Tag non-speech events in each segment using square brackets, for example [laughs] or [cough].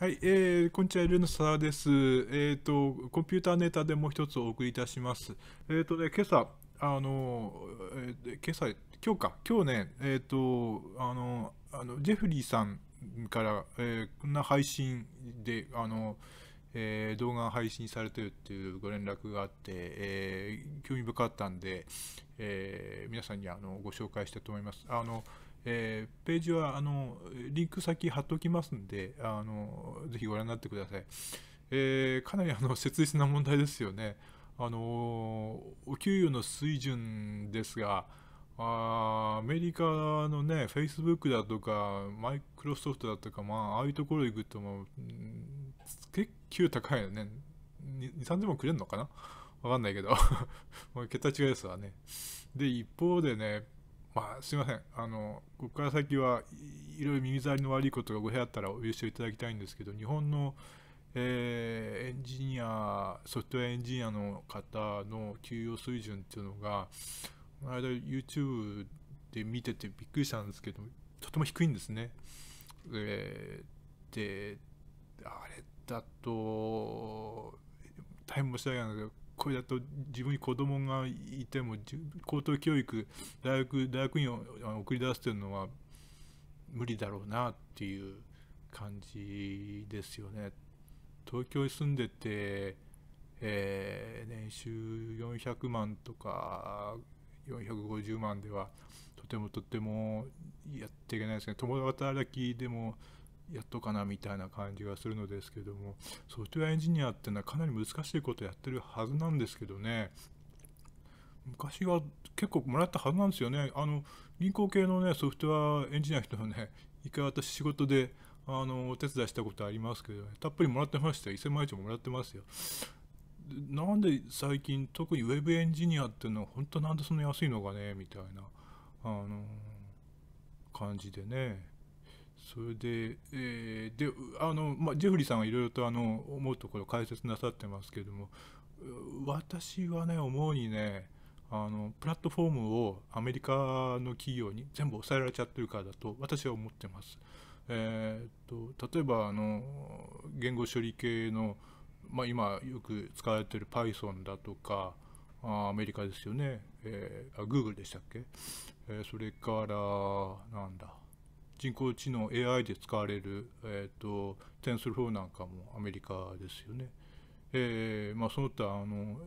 はい、えー、こんにちは、ルサさです。えっ、ー、と、コンピューターネタでもう一つお送りいたします。えっ、ー、とね、今朝、あの、えー、今朝、今日か、今日ね、えっ、ー、と、あの、あのジェフリーさんから、えー、こんな配信で、あの、えー、動画が配信されてるっていうご連絡があって、えー、興味深かったんで、えー、皆さんにあのご紹介したいと思います。あの、えー、ページはあのリンク先貼っておきますんであの、ぜひご覧になってください。えー、かなりあの切実な問題ですよね。あのお給与の水準ですが、あアメリカのね、Facebook だとか、マイクロソフトだとか、まあ、ああいうところ行くともう、結構高いよね。2、3000万くれるのかなわかんないけど [laughs] 桁違いですわね。で、一方でね、まあすみませんあのここから先はいろいろ耳障りの悪いことがご部屋あったらお許しをいただきたいんですけど日本の、えー、エンジニアソフトウェアエンジニアの方の給与水準っていうのがこの間 YouTube で見ててびっくりしたんですけどとても低いんですね。えー、であれだと大変申し訳ないんですけどれだと自分に子供がいても高等教育大学大学院を送り出すというのは無理だろうなっていう感じですよね。東京に住んでて、えー、年収400万とか450万ではとてもとてもやっていけないですね共働きでもやっとかなみたいな感じがするのですけどもソフトウェアエンジニアってのはかなり難しいことやってるはずなんですけどね昔は結構もらったはずなんですよねあの銀行系のねソフトウェアエンジニアの人はね一回私仕事であのお手伝いしたことありますけど、ね、たっぷりもらってました1000万以上もらってますよなんで最近特に Web エンジニアっていうのは本当なんでそんな安いのかねみたいなあの感じでねそれで、えー、であの、まあ、ジェフリーさんはいろいろとあの思うところ解説なさってますけども私はね思うにねあのプラットフォームをアメリカの企業に全部抑えられちゃってるからだと私は思ってます。えーと、例えばあの言語処理系の、まあ、今よく使われてる Python だとかあアメリカですよね、えー、あ Google でしたっけ、えー、それからなんだ人工知能 AI で使われる、えーと、テ TensorFlow なんかもアメリカですよね。えーまあ、その他あの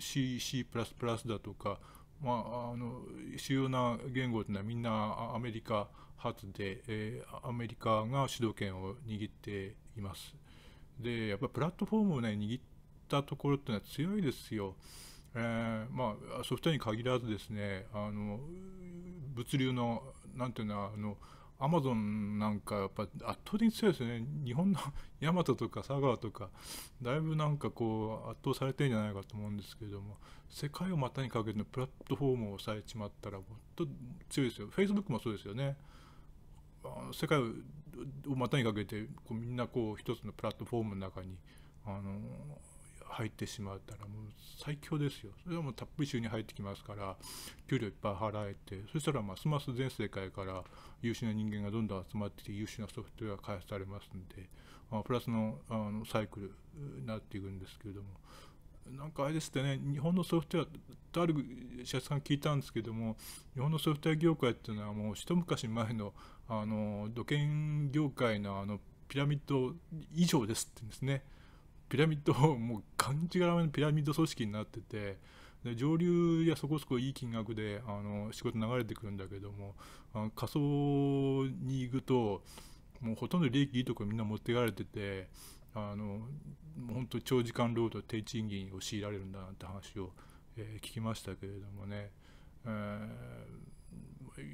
C、C++ だとか、まあ、あの主要な言語というのはみんなアメリカ発で、えー、アメリカが主導権を握っています。でやっぱりプラットフォームを、ね、握ったところというのは強いですよ。えーまあ、ソフトに限らずですねあの物流のなんていうのはあのアマゾンなんかやっぱ圧倒的に強いですね。日本の [laughs] ヤマトとか佐川とか、だいぶなんかこう圧倒されてるんじゃないかと思うんですけれども、世界を股にかけてのプラットフォームを抑えちまったら、もっと強いですよ。Facebook もそうですよね。世界を股にかけてこうみんなこう一つのプラットフォームの中にあの入ってしまったらもう最強ですよそれはもうたっぷり収入入ってきますから給料いっぱい払えてそしたらますます全世界から優秀な人間がどんどん集まってきて優秀なソフトウェアが開発されますんで、まあ、プラスのあのサイクルになっていくんですけれどもなんかあれですってね、日本のソフトウェア、とある社長さん聞いたんですけども、日本のソフトウェア業界っていうのは、もう一昔前のあの土建業界のあのピラミッド以上ですって言うんですね。ピラミッドもうがんじがらめのピラミッド組織になっててで上流やそこそこいい金額であの仕事流れてくるんだけども仮想に行くともうほとんど利益いいとこみんな持っていかれててあの本当長時間労働低賃金を強いられるんだなって話を、えー、聞きましたけれどもね。えー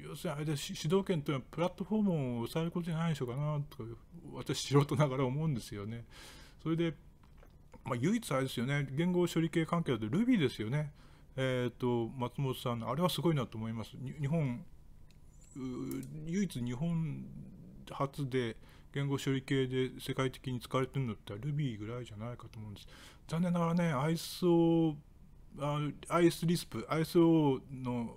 要するにあれで主導権というのはプラットフォームを抑えることじゃないでしょうかなと私素人ながら思うんですよね。それでまあ、唯一あれですよね、言語処理系関係だと Ruby ですよね。えっ、ー、と、松本さんの、あれはすごいなと思います。日本、唯一日本初で言語処理系で世界的に使われてるのって Ruby ぐらいじゃないかと思うんです。残念ながらね、ISO、IS リスプ、ISO の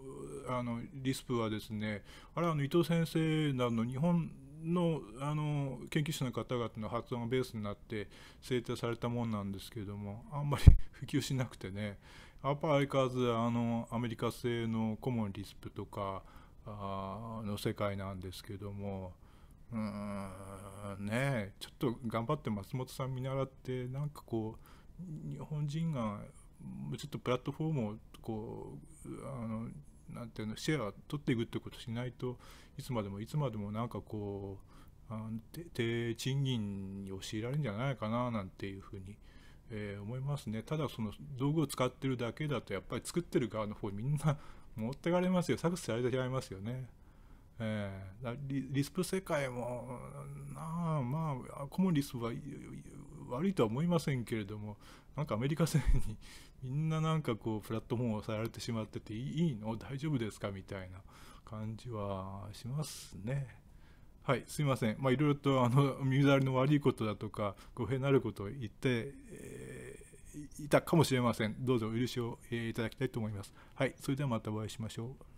あのリスプはですね、あれはあの伊藤先生などの日本のあの研究者の方々の発音がベースになって制定されたもんなんですけれどもあんまり [laughs] 普及しなくてねやっぱ相変わらずあのアメリカ製のコモンリスプとかあの世界なんですけどもうんねちょっと頑張って松本さん見習ってなんかこう日本人がちょっとプラットフォームをこうあのなんていうのシェア取っていくってことしないといつまでもいつまでもなんかこうあ低賃金を強いられるんじゃないかななんていうふうに、えー、思いますねただその道具を使ってるだけだとやっぱり作ってる側の方みんな持ってかれますよ搾ス、されてしまいますよね。えー、リリスプ世界もなあまあコモリスプは悪いとは思いませんけれどもなんかアメリカ製に [laughs] みんななんかこうプラットフォームをさられてしまってていいの大丈夫ですかみたいな感じはしますね。はい、すいません。まあ、いろいろとあの耳障りの悪いことだとか、語弊のあることを言って、えー、いたかもしれません。どうぞお許しを、えー、いただきたいと思います。はい、それではまたお会いしましょう。